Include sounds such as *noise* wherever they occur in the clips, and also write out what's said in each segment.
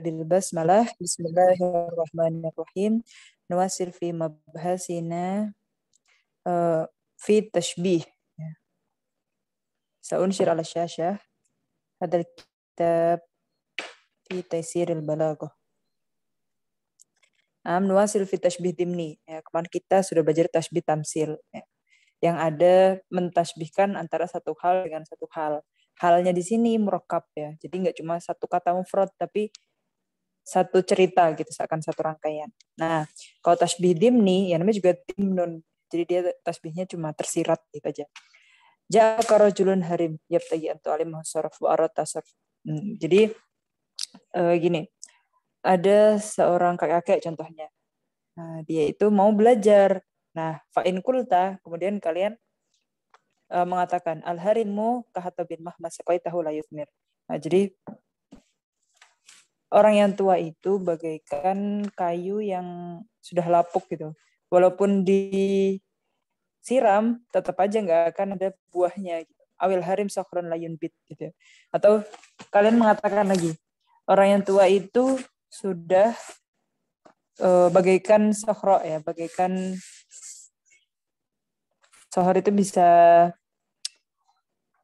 dil basmalah bismillahirrahmanirrahim nawasil fi mabhasina eh, fi tashbih ya sa'unshir ala syashah hadal kitab fi taisir al balagh am nawasil fi tashbih dimni ya kemarin kita sudah belajar tashbih tamsil ya yang ada mentasbihkan antara satu hal dengan satu hal. Halnya di sini merokap ya. Jadi nggak cuma satu kata mufrad tapi satu cerita gitu seakan satu rangkaian. Nah, kalau tasbih dimni ya namanya juga dimnun. Jadi dia tasbihnya cuma tersirat gitu aja. Ja'a rojulun harim yabtagi antu alim sarf wa arata sarf. Hmm, jadi uh, gini. Ada seorang kakek contohnya. Nah, dia itu mau belajar. Nah, fa'in kulta, kemudian kalian uh, mengatakan al harimu kahatabin mahmas tahu layutmir. Nah, jadi orang yang tua itu bagaikan kayu yang sudah lapuk gitu. Walaupun disiram, tetap aja nggak akan ada buahnya. Gitu. Awil harim sokron layun bit gitu. Atau kalian mengatakan lagi, orang yang tua itu sudah uh, bagaikan sokro ya, bagaikan sohor itu bisa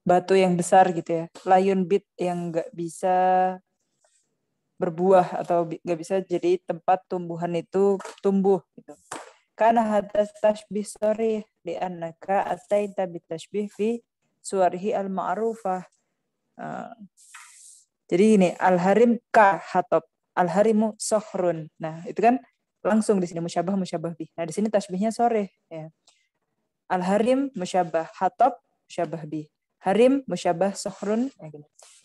batu yang besar gitu ya, layun bit yang nggak bisa berbuah atau nggak bisa jadi tempat tumbuhan itu tumbuh gitu. Karena atas tasbih sorry di annaka tabit tasbih fi suarihi al maarufah eh, jadi ini al harim ka hatop al harimu sohrun. Nah itu kan langsung di sini musyabah musyabah bi Nah di sini tasbihnya sore ya. Al harim musyabah hatop musyabah bi harim musyabah sohrun eh,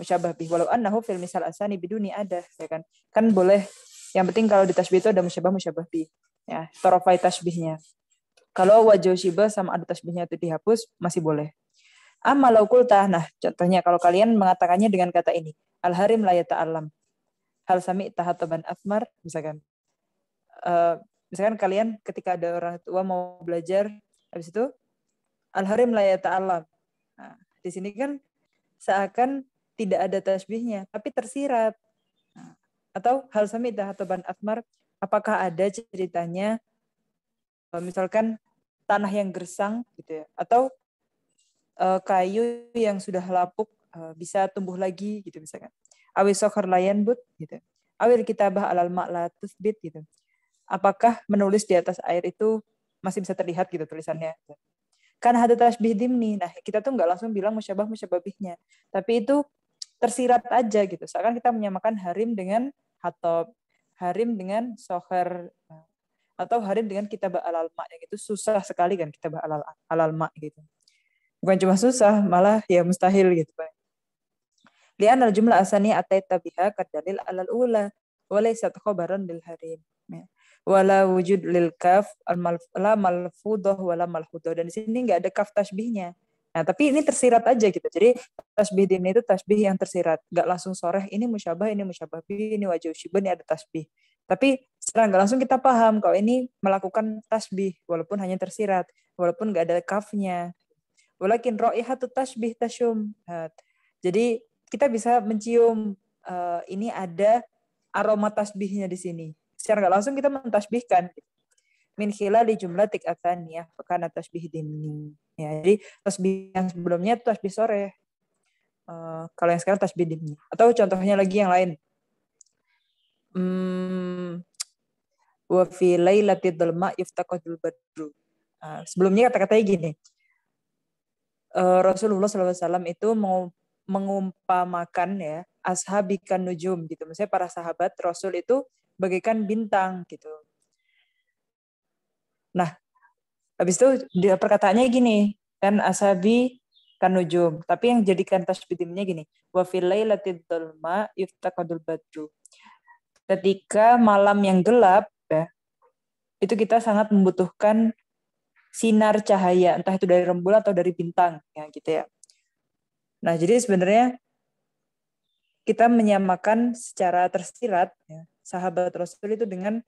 musyabah bih walau annahu fil misal asani biduni ada ya kan kan boleh yang penting kalau di tasbih itu ada musyabah musyabah bih ya torofai tasbihnya kalau wajah shiba sama ada tasbihnya itu dihapus masih boleh amalau kulta nah contohnya kalau kalian mengatakannya dengan kata ini al harim la alam hal sami tahataban asmar misalkan uh, misalkan kalian ketika ada orang tua mau belajar habis itu al harim la alam nah, di sini kan seakan tidak ada tasbihnya, tapi tersirat. Nah, atau hal samidah atau ban atmar, apakah ada ceritanya eh, misalkan tanah yang gersang gitu ya, atau uh, kayu yang sudah lapuk uh, bisa tumbuh lagi gitu misalkan. awi sokar layan but gitu. kita bah alal maklatus bit gitu. Apakah menulis di atas air itu masih bisa terlihat gitu tulisannya kan ada tasbih dimni. Nah, kita tuh nggak langsung bilang musyabah musyababihnya. Tapi itu tersirat aja gitu. Seakan kita menyamakan harim dengan hatob, harim dengan soher, atau harim dengan kita alal mak yang itu susah sekali kan kita alal alal mak gitu. Bukan cuma susah, malah ya mustahil gitu kan. Lian al jumlah asani atai tabiha kadalil alal ula walaisat khobaran lil harim. Ya wala wujud lil kaf al la malfudoh wala malhudoh dan di sini nggak ada kaf tasbihnya nah tapi ini tersirat aja gitu jadi tasbih di ini itu tasbih yang tersirat nggak langsung soreh ini musyabah ini musyabah ini wajib syibah ini ada tasbih tapi secara nggak langsung kita paham kalau ini melakukan tasbih walaupun hanya tersirat walaupun nggak ada kafnya walakin roihatu tasbih tasyum nah, jadi kita bisa mencium uh, ini ada aroma tasbihnya di sini secara nggak langsung kita mentasbihkan min khilali jumlah tik ya karena tasbih dini Ya, jadi tasbih yang sebelumnya itu tasbih sore. Uh, kalau yang sekarang tasbih dini Atau contohnya lagi yang lain. Hmm, wa fi lailati dalma iftaqatul badru. Ah, sebelumnya kata-katanya gini. Uh, Rasulullah SAW itu mau mengumpamakan ya ashabikan nujum gitu. Misalnya para sahabat Rasul itu bagaikan bintang gitu. Nah, habis itu dia perkataannya gini, kan asabi kanujum. Tapi yang jadikan tasbidimnya gini, wa fil lailatil dzulma yuftaqadul badru. Ketika malam yang gelap ya, itu kita sangat membutuhkan sinar cahaya, entah itu dari rembulan atau dari bintang ya gitu ya. Nah, jadi sebenarnya kita menyamakan secara tersirat ya, sahabat Rasul itu dengan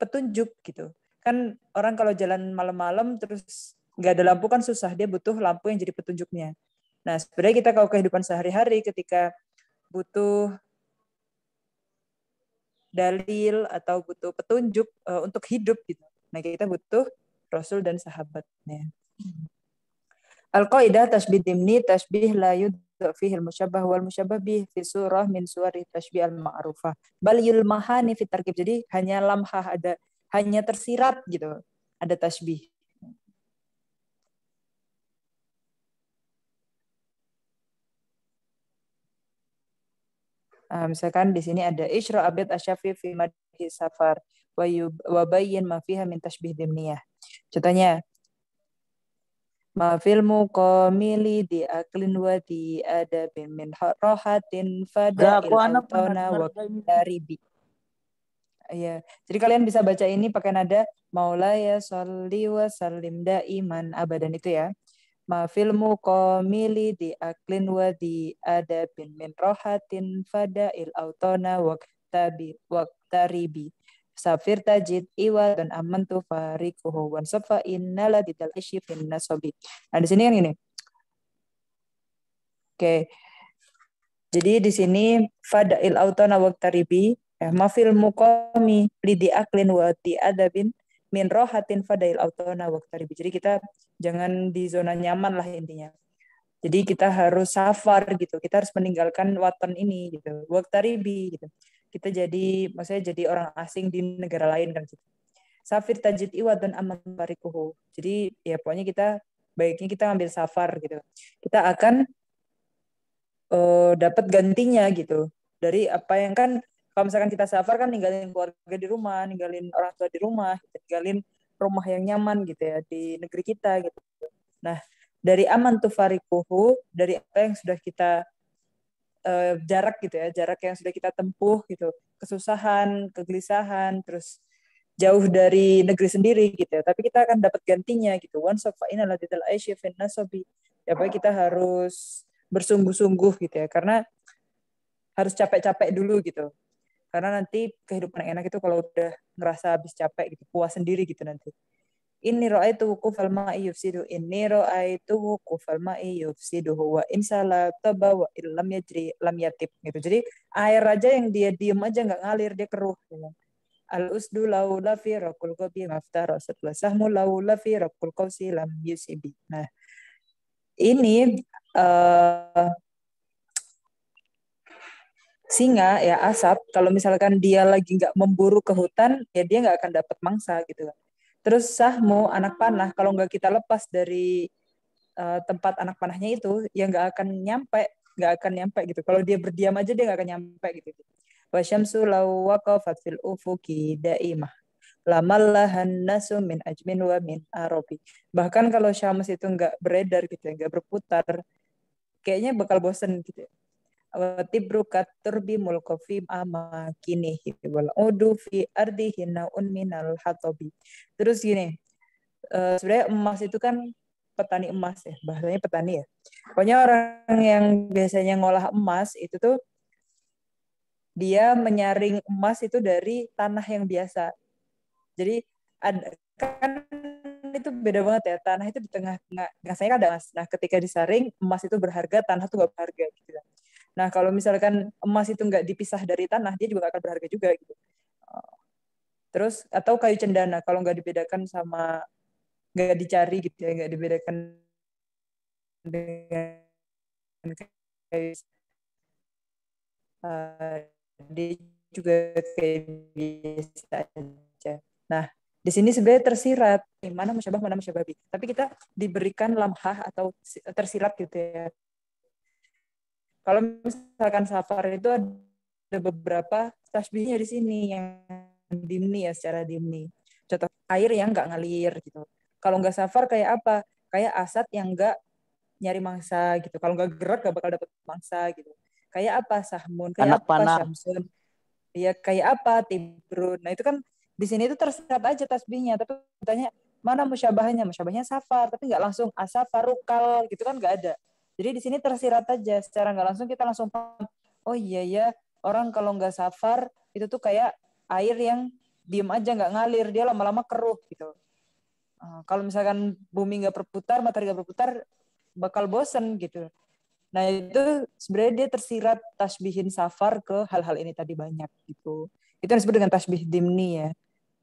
petunjuk gitu. Kan orang kalau jalan malam-malam terus nggak ada lampu kan susah, dia butuh lampu yang jadi petunjuknya. Nah, sebenarnya kita kalau kehidupan sehari-hari ketika butuh dalil atau butuh petunjuk uh, untuk hidup gitu. Nah, kita butuh Rasul dan sahabatnya. Al-Qaidah tasbih dimni tasbih layud فيه المشبه والمشabah bih fi surah min suwari tashbih al-ma'rufah. Bal yulmahani fi tarkib. Jadi hanya lamhah ada hanya tersirat gitu. Ada tasbih. Ah, misalkan di sini ada Isra abid asyafi fi madhi safar wa bayyin ma fiha min tashbih dimniyah. Contohnya Ma fil muqamili di aklin wa di adabin min rohatin fada tauna wa daribi. Ya, jadi kalian bisa baca ini pakai nada maulaya sholli wa sallim daiman abadan itu ya. Ma fil muqamili di aklin wa di adabin min rohatin fada autona wa wakta wakta Safir tajid iwa dan amantu farikuhu wan sofa la didal isyi finna sobi. Nah di sini kan ini. Oke. Jadi di sini fadail autona waktaribi eh, mafil muqami lidi aklin wa ti adabin min rohatin fadail autana waktaribi. Jadi kita jangan di zona nyaman lah intinya. Jadi kita harus safar gitu. Kita harus meninggalkan waton ini gitu. Waktaribi gitu kita jadi maksudnya jadi orang asing di negara lain kan gitu. Safir tajid iwa dan aman barikuhu. Jadi ya pokoknya kita baiknya kita ambil safar gitu. Kita akan uh, dapat gantinya gitu dari apa yang kan kalau misalkan kita safar kan ninggalin keluarga di rumah, ninggalin orang tua di rumah, ninggalin rumah yang nyaman gitu ya di negeri kita gitu. Nah, dari aman tuh farikuhu dari apa yang sudah kita uh, jarak gitu ya, jarak yang sudah kita tempuh gitu, kesusahan, kegelisahan, terus jauh dari negeri sendiri gitu ya. Tapi kita akan dapat gantinya gitu. One sofa in ala didal aisya finna sobi. Ya kita harus bersungguh-sungguh gitu ya. Karena harus capek-capek dulu gitu. Karena nanti kehidupan yang enak itu kalau udah ngerasa habis capek gitu, puas sendiri gitu nanti. Ini roa itu ra'aitu kufal ma'i yufsidu itu ra'aitu kufal ma'i yufsidu wa insala taba wa illam yajri lam yatib gitu. Jadi air aja yang dia diem aja nggak ngalir dia keruh ya kan. Al usdu laula fi raqul kopi maftara Setelah sahmu laula fi raqul qausi lam yusibi. Nah, ini uh, singa ya asap kalau misalkan dia lagi nggak memburu ke hutan ya dia nggak akan dapat mangsa gitu kan Terus sahmu anak panah kalau nggak kita lepas dari uh, tempat anak panahnya itu ya nggak akan nyampe nggak akan nyampe gitu. Kalau dia berdiam aja dia nggak akan nyampe gitu. Wasyamsu law waqafat fil ufuki daimah lamallahan nasu min ajmin wa min arobi. Bahkan kalau syams itu nggak beredar gitu ya, nggak berputar, kayaknya bakal bosen gitu ya watibruka turbi mulko ama kini wal udu fi ardihi naun minal hatobi. Terus gini, uh, sebenarnya emas itu kan petani emas ya, bahasanya petani ya. Pokoknya orang yang biasanya ngolah emas itu tuh dia menyaring emas itu dari tanah yang biasa. Jadi ada, kan itu beda banget ya tanah itu di tengah-tengah saya kan ada emas nah ketika disaring emas itu berharga tanah itu gak berharga gitu kan Nah, kalau misalkan emas itu nggak dipisah dari tanah, dia juga akan berharga juga gitu. Oh. Terus atau kayu cendana kalau nggak dibedakan sama nggak dicari gitu ya, nggak dibedakan dengan kayu uh, dia juga kayak biasa aja. Nah, di sini sebenarnya tersirat mana musyabah mana musyababi. Tapi kita diberikan lamhah atau tersirat gitu ya kalau misalkan safar itu ada beberapa tasbihnya di sini yang dimni ya secara dimni. Contoh air yang nggak ngalir gitu. Kalau nggak safar kayak apa? Kayak asat yang nggak nyari mangsa gitu. Kalau nggak gerak nggak bakal dapet mangsa gitu. Kayak apa sahmun? Kayak Anak apa panah. syamsun? Iya kayak apa timbrun? Nah itu kan di sini itu terserap aja tasbihnya. Tapi tanya mana musyabahnya? Musyabahnya safar, tapi nggak langsung asafarukal gitu kan nggak ada. Jadi di sini tersirat aja secara nggak langsung kita langsung paham. Oh iya ya orang kalau nggak safar itu tuh kayak air yang diem aja nggak ngalir dia lama-lama keruh gitu. Ah, kalau misalkan bumi nggak berputar, matahari nggak berputar, bakal bosen gitu. Nah itu sebenarnya dia tersirat tasbihin safar ke hal-hal ini tadi banyak gitu. Itu yang disebut dengan tasbih dimni ya.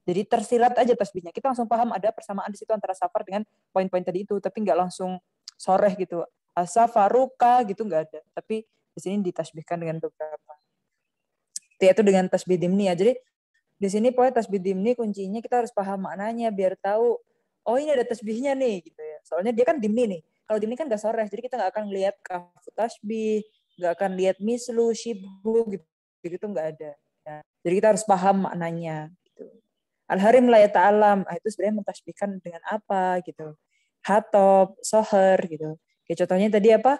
Jadi tersirat aja tasbihnya. Kita langsung paham ada persamaan di situ antara safar dengan poin-poin tadi itu, tapi nggak langsung soreh gitu. Asa Faruka gitu nggak ada. Tapi di sini ditasbihkan dengan beberapa. Yaitu dengan tasbih dimni ya. Jadi di sini pokoknya tasbih dimni kuncinya kita harus paham maknanya biar tahu oh ini ada tasbihnya nih gitu ya. Soalnya dia kan dimni nih. Kalau dimni kan nggak sore, jadi kita nggak akan lihat kafu tasbih, nggak akan lihat mislu, shibhu gitu gitu nggak ada. Ya. Jadi kita harus paham maknanya. Gitu. Al-harim la ta'alam, nah, itu sebenarnya mentasbihkan dengan apa gitu. Hatop, soher gitu. Ya contohnya tadi apa?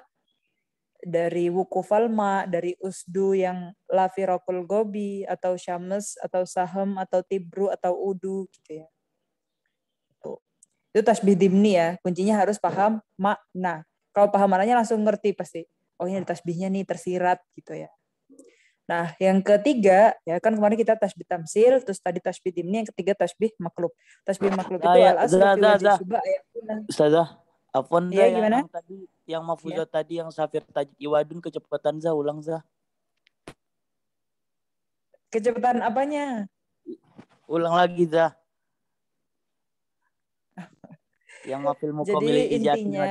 Dari Wukufalma dari Usdu yang Lafirokul Gobi, atau Syames, atau Sahem atau Tibru, atau Udu, gitu ya. Itu, itu tasbih dimni ya, kuncinya harus paham makna. Kalau paham maknanya langsung ngerti pasti. Oh ini tasbihnya nih tersirat gitu ya. Nah, yang ketiga ya kan kemarin kita tasbih tamsil, terus tadi tasbih dimni, yang ketiga tasbih makhluk. Tasbih makhluk itu ah, ya. al asrafi wajib Ustazah, Afwan ya, yang, yang tadi yang Mafuzo ya. tadi yang Safir tadi Iwadun kecepatan za ulang za Kecepatan apanya? Ulang lagi za. *laughs* yang Mafil Muko milik intinya,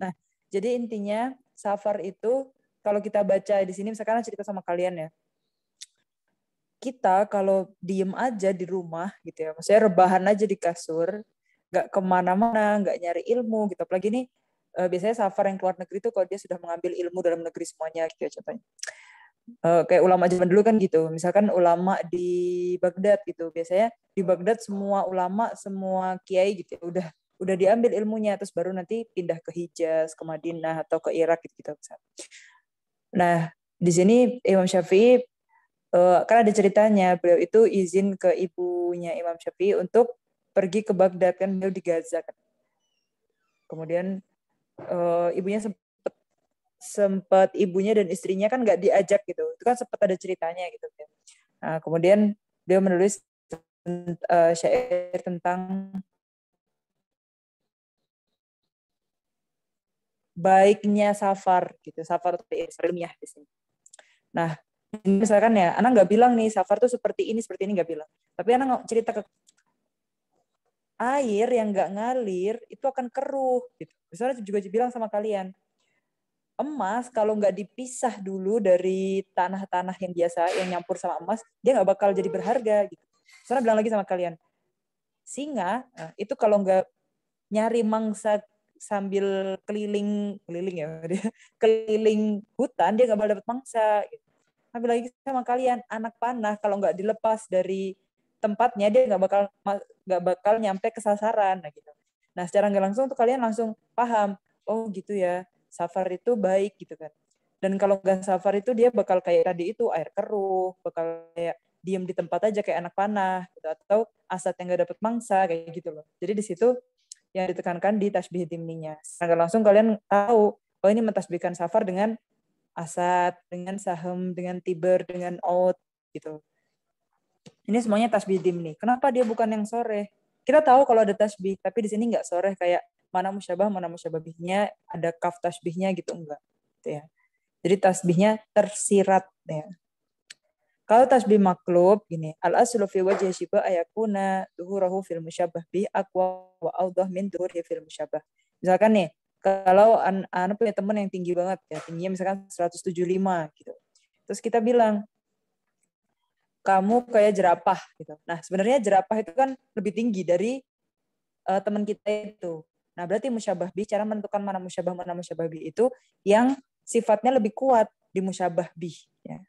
Nah, jadi intinya Safar itu kalau kita baca di sini misalkan cerita sama kalian ya kita kalau diem aja di rumah gitu ya, maksudnya rebahan aja di kasur, nggak kemana-mana, nggak nyari ilmu gitu. Apalagi ini uh, biasanya safar yang keluar negeri itu kalau dia sudah mengambil ilmu dalam negeri semuanya gitu ya contohnya. Uh, kayak ulama zaman dulu kan gitu. Misalkan ulama di Baghdad gitu. Biasanya di Baghdad semua ulama, semua kiai gitu ya, udah udah diambil ilmunya terus baru nanti pindah ke Hijaz, ke Madinah atau ke Irak gitu gitu. Nah, di sini Imam Syafi'i uh, kan ada ceritanya beliau itu izin ke ibunya Imam Syafi'i untuk pergi ke Baghdad kan beliau di Gaza kan. Kemudian uh, ibunya sempat sempat ibunya dan istrinya kan nggak diajak gitu. Itu kan sempat ada ceritanya gitu. Kan. Nah, kemudian beliau menulis uh, syair tentang baiknya safar gitu. Safar itu ilmiah di sini. Nah, misalkan ya, anak nggak bilang nih safar tuh seperti ini, seperti ini nggak bilang. Tapi anak cerita ke air yang nggak ngalir itu akan keruh. Gitu. Misalnya juga bilang sama kalian, emas kalau nggak dipisah dulu dari tanah-tanah yang biasa yang nyampur sama emas, dia nggak bakal jadi berharga. Gitu. Misalnya bilang lagi sama kalian, singa eh, itu kalau nggak nyari mangsa sambil keliling keliling ya *laughs* dia keliling hutan dia nggak bakal dapat mangsa. Gitu. Ambil lagi sama kalian, anak panah kalau nggak dilepas dari tempatnya dia nggak bakal nggak bakal nyampe ke sasaran nah gitu nah secara nggak langsung tuh kalian langsung paham oh gitu ya safar itu baik gitu kan dan kalau nggak safar itu dia bakal kayak tadi itu air keruh bakal kayak diem di tempat aja kayak anak panah gitu atau asat yang nggak dapat mangsa kayak gitu loh jadi di situ yang ditekankan di tasbih timninya nggak langsung kalian tahu oh ini mentasbihkan safar dengan asat dengan saham dengan tiber dengan out gitu ini semuanya tasbih dim nih. Kenapa dia bukan yang sore? Kita tahu kalau ada tasbih, tapi di sini nggak sore kayak mana musyabah, mana musyababihnya, ada kaf tasbihnya gitu enggak. Gitu ya. Jadi tasbihnya tersirat ya. Kalau tasbih maklub gini, al aslu fi wajhi syibah ayakuna duhurahu fil musyabah bi aqwa wa awdah min duhurhi fil musyabah. Misalkan nih, kalau anak an punya teman yang tinggi banget ya, tingginya misalkan 175 gitu. Terus kita bilang, kamu kayak jerapah gitu. Nah, sebenarnya jerapah itu kan lebih tinggi dari uh, teman kita itu. Nah, berarti musyabah bi cara menentukan mana musyabah mana musyabah bi itu yang sifatnya lebih kuat di musyabah bi ya.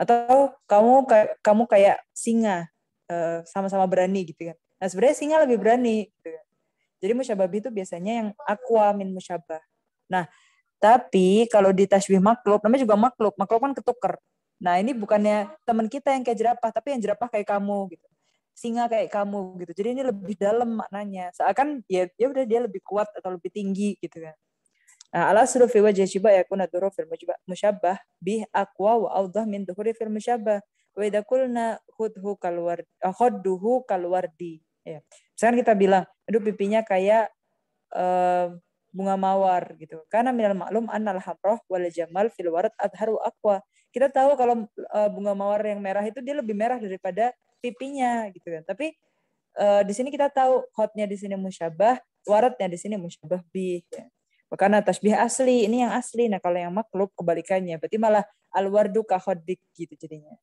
Atau kamu kayak kamu kayak singa uh, sama-sama berani gitu kan. Nah, sebenarnya singa lebih berani gitu kan. Jadi musyabah bi itu biasanya yang aqua min musyabah. Nah, tapi kalau di tasbih makhluk namanya juga maklub. Maklub kan ketuker. Nah ini bukannya teman kita yang kayak jerapah, tapi yang jerapah kayak kamu gitu, singa kayak kamu gitu. Jadi ini lebih dalam maknanya. Seakan ya ya udah dia lebih kuat atau lebih tinggi gitu kan. Nah, ala suruh fi wajhi shiba yakuna duru fil musyabbah bih akwa wa awdah min duhuri fil musyabbah wa idza qulna khudhu kalwar eh, khudduhu kalwardi. Ya. Misalkan kita bilang, aduh pipinya kayak uh, bunga mawar gitu. Karena minal maklum annal hamroh wal jamal fil warad adharu akwa kita tahu kalau eh, bunga mawar yang merah itu dia lebih merah daripada pipinya gitu kan. Tapi uh, di sini kita tahu hotnya di sini musyabah, waratnya di sini musyabah bi Ya. Karena tasbih asli, ini yang asli. Nah kalau yang makhluk kebalikannya, berarti malah al-wardu kahodik gitu jadinya.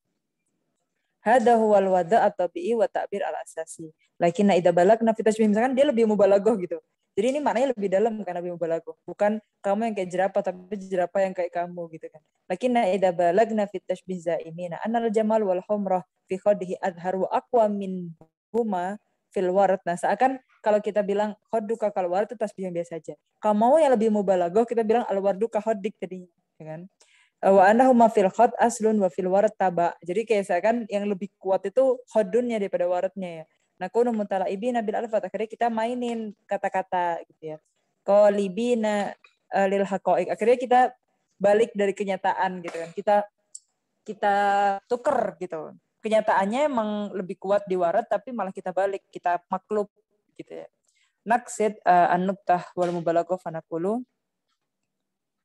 Hada huwal wada atau bi wa ta'bir al-asasi. Lakinna idha balagna fi tasbih. Misalkan dia lebih mubalagoh gitu. Jadi ini maknanya lebih dalam kan Nabi mubalago. Bukan kamu yang kayak jerapah tapi jerapah yang kayak kamu gitu kan. Lakinna idza balagna fit tashbih zaimina annal jamal wal humrah fi khadhi adhar wa aqwa min huma fil warat Nah, seakan kalau kita bilang khadduka kal warat itu tasbih yang biasa aja. Kalau mau yang lebih mubalago kita bilang al warduka khaddik tadi ya kan. Wa anahuma fil khad aslun wa fil warat taba. Jadi kayak seakan yang lebih kuat itu khodunnya daripada waratnya ya nakunu mutala'ibina bil alfat akhirnya kita mainin kata-kata gitu ya kolibina eh, lil hakoik akhirnya kita balik dari kenyataan gitu kan kita kita tuker gitu kenyataannya emang lebih kuat di warat tapi malah kita balik kita maklub gitu ya naksid uh, eh, an-nuktah wal mubalaghah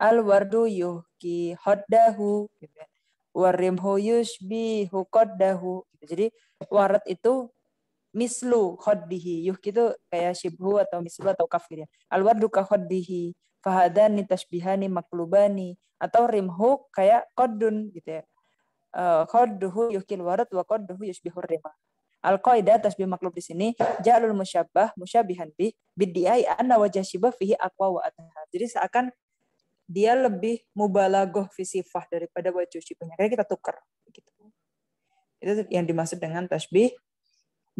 al wardu yuhki hoddahu gitu ya. warimhu yushbi koddahu gitu. jadi warat itu mislu khoddihi yuh itu kayak shibhu atau mislu atau kafir ya alwardu ka khoddihi fahadani tasbihani maklubani atau rimhu kayak kodun gitu ya uh, eh, kodduhu yuhkil warad wa kodduhu yushbihur rimah al qaida tasbih maklub di sini jalul musyabbah musyabihan bi bidiai anna wajah shibah fihi akwa wa atha Jadi seakan dia lebih mubalagoh fisifah daripada wajah shibahnya Karena kita tukar. Gitu. Itu yang dimaksud dengan tasbih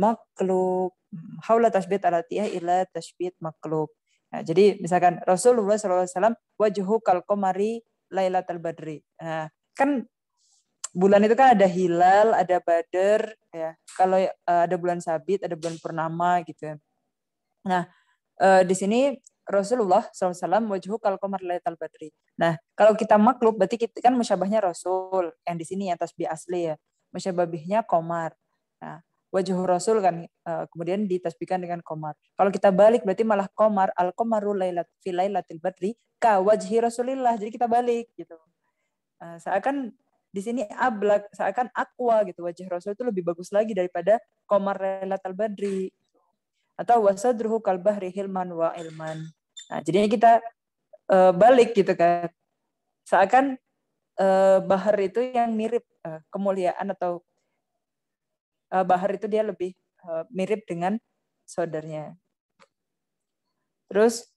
makhluk. Hmm. Haula tasbih alatiyah ila tasbih makhluk. Nah, jadi misalkan Rasulullah SAW wajhu kalkomari lailatul badri. Nah, kan bulan itu kan ada hilal, ada badar, ya. Kalau eh, ada bulan sabit, ada bulan purnama gitu. Nah, eh, di sini Rasulullah SAW wajhu kalkomari komar lailatul badri. Nah, kalau kita makhluk berarti kita kan musyabahnya Rasul yang di sini yang tasbih asli ya. Musyabahnya komar. Nah, wajah Rasul kan eh, kemudian ditasbihkan dengan komar. Kalau kita balik berarti malah komar al komaru lailat fil lailatil badri ka wajhi Rasulillah. Jadi kita balik gitu. Eh, seakan di sini ablak seakan aqua gitu wajah Rasul itu lebih bagus lagi daripada komar lailatil badri gitu. atau wasadruhu kal hilman wa ilman. Nah, jadinya kita eh, balik gitu kan. Seakan uh, bahar itu yang mirip kemuliaan atau uh, Bahar itu dia lebih eh, mirip dengan saudaranya. Terus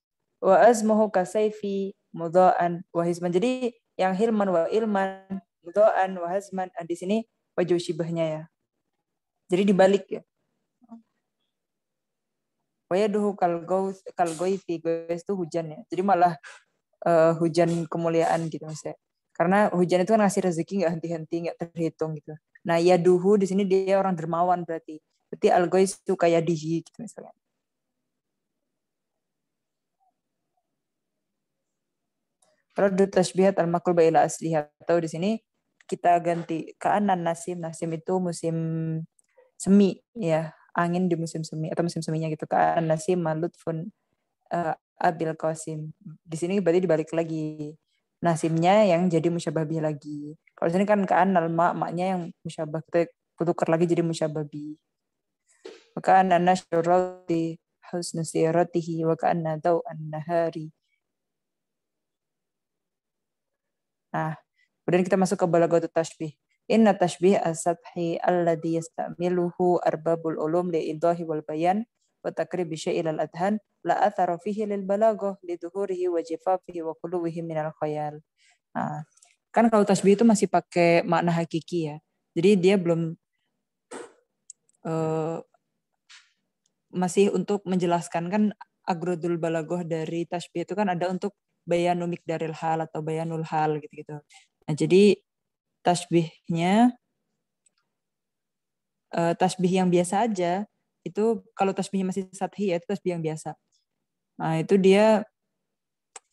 wa azmuhu kasaifi mudha'an wa hizman. Jadi yang hilman wa ilman mudha'an wa hazman ah, di sini wajah syibahnya ya. Jadi dibalik ya. Wayaduhu kalgois kalgoifi gois itu hujan ya. Jadi malah uh, hujan kemuliaan gitu misalnya. Karena hujan itu kan ngasih rezeki nggak henti-henti, nggak terhitung gitu. Nah, ya duhu di sini dia orang dermawan berarti. Berarti algois kayak dihi gitu misalnya. Radu tasbihat al makul baila asliha. Atau di sini kita ganti keanan nasim. Nasim itu musim semi ya, angin di musim semi atau musim seminya gitu. Keanan nasim malutfun uh, eh, abil qasim. Di sini berarti dibalik lagi. Nasimnya yang jadi musyabah lagi. Kalau sini kan kaan mak maknya yang musyabah kita tukar lagi jadi musyababi. Maka anna syurati husnu siratihi wa ka'anna an nahari. Nah, kemudian kita masuk ke balagatu tasbih. Inna tasbih as-sabhi alladhi yastamiluhu arbabul ulum li idahi wal bayan wa takrib syai' al adhan la atharu fihi lil balagah li duhurihi wa jifafihi wa quluwihi min al khayal. Nah, Kan kalau tasbih itu masih pakai makna hakiki ya. Jadi dia belum uh, masih untuk menjelaskan kan agrodul balagoh dari tasbih itu kan ada untuk bayanumik daril hal atau bayanul hal gitu-gitu. Nah, jadi tasbihnya uh, tasbih yang biasa aja itu kalau tasbihnya masih sathi ya itu tasbih yang biasa. Nah, itu dia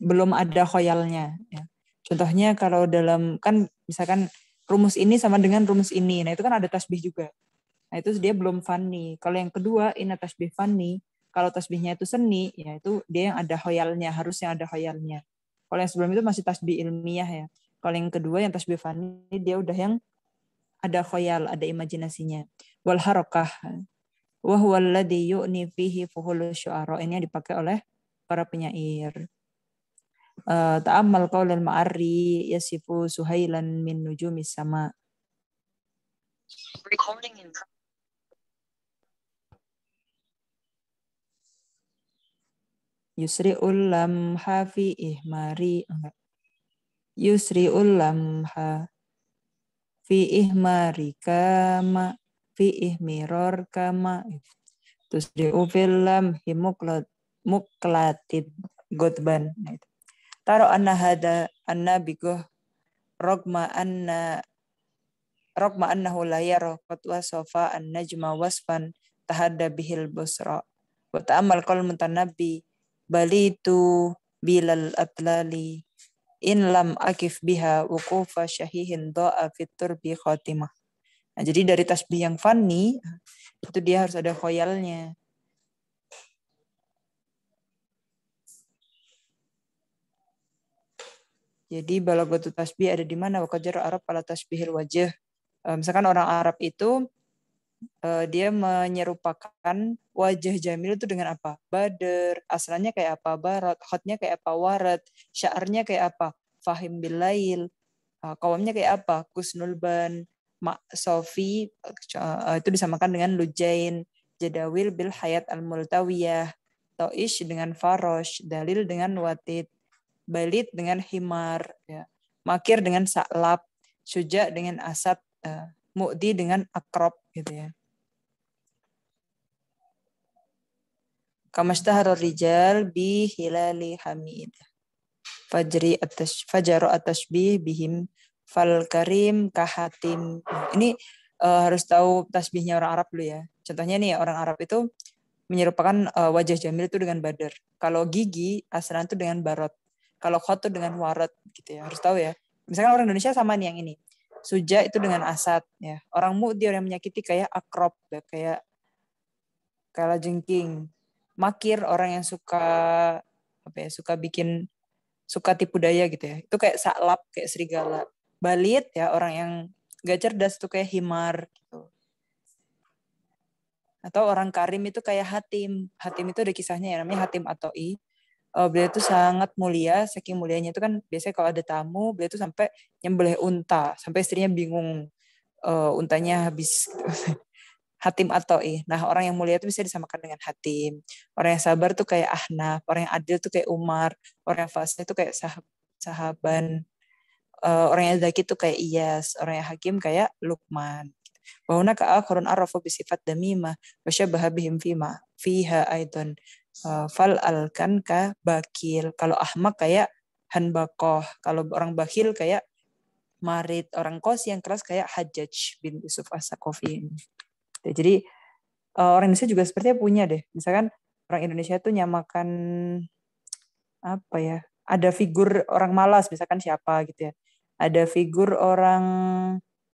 belum ada khoyalnya ya. Contohnya kalau dalam kan misalkan rumus ini sama dengan rumus ini. Nah, itu kan ada tasbih juga. Nah, itu dia belum fani. Kalau yang kedua, ini tasbih fani, Kalau tasbihnya itu seni, ya itu dia yang ada hoyalnya, harus yang ada hoyalnya. Kalau yang sebelum itu masih tasbih ilmiah ya. Kalau yang kedua, yang tasbih fani dia udah yang ada khoyal, ada imajinasinya. Wal wah wala alladhi yu'ni fihi fuhul syu'ara. Ini yang dipakai oleh para penyair. Eh, ta'ammal qaul al-ma'arri yasifu suhailan min nujumis sama. Recording in Yusri ulam hafi ihmari Yusri ulam ha fi ihmari kama fi ihmiror kama tusri ufil lam himuklat muklatid gotban. Nah, itu. Taro anna hada anna biguh rogma anna rogma annahu hu layaro qad sofa an najma wasfan tahada bihil busra wa ta'ammal qal mutanabbi balitu bilal atlali in lam akif biha wukufa syahihin doa fitur bi khotimah. Nah, jadi dari tasbih yang fani itu dia harus ada khoyalnya. Jadi balagatu tasbih ada di mana? Wakajar Arab ala tasbihil wajah. Eh, misalkan orang Arab itu eh, dia menyerupakan wajah Jamil itu dengan apa? Badr, asalnya kayak apa? Barat, hotnya kayak apa? Warat, syaarnya kayak apa? Fahim bilail, kawamnya eh, kayak apa? Kusnulban, Mak Sofi, itu disamakan dengan Lujain, Jadawil bil Hayat al-Multawiyah, Tauish dengan Farosh, Dalil dengan Watid, Balit dengan Himar, ya. Makir dengan saklap, Suja dengan Asad, uh, dengan Akrob gitu ya. Kamashtahar rijal bi hilali hamid. Fajri atas atas bi bihim fal karim kahatim. Nah, ini uh, harus tahu tasbihnya orang Arab dulu ya. Contohnya nih orang Arab itu menyerupakan uh, wajah Jamil itu dengan Badar. Kalau gigi Asran itu dengan Barot kalau khot tuh dengan warat gitu ya harus tahu ya misalkan orang Indonesia sama nih yang ini suja itu dengan asat ya orang dia orang yang menyakiti kayak akrop kayak kayak jengking makir orang yang suka apa ya suka bikin suka tipu daya gitu ya itu kayak saklap kayak serigala balit ya orang yang gak cerdas itu kayak himar gitu atau orang karim itu kayak hatim hatim itu ada kisahnya ya namanya hatim atau i uh, beliau itu sangat mulia saking mulianya itu kan biasanya kalau ada tamu beliau itu sampai nyembelih unta sampai istrinya bingung uh, untanya habis gitu. *laughs* hatim atau ih. nah orang yang mulia itu bisa disamakan dengan hatim orang yang sabar tuh kayak ahnaf orang yang adil tuh kayak umar orang yang fasih itu kayak sahab, sahaban uh, orang yang zaki tuh kayak iyas orang yang hakim kayak lukman Wahuna ka akhirun arafu bisifat damimah wa syabaha bihim fima fiha aidan Eh, fal alkan ka bakil. Kalau ahmak kayak hanbakoh. Kalau orang bakil kayak marit. Orang kos yang keras kayak hajjaj bin Yusuf Asakofi. Gitu. Jadi eh, orang Indonesia juga sepertinya punya deh. Misalkan orang Indonesia tuh nyamakan apa ya? Ada figur orang malas misalkan siapa gitu ya. Ada figur orang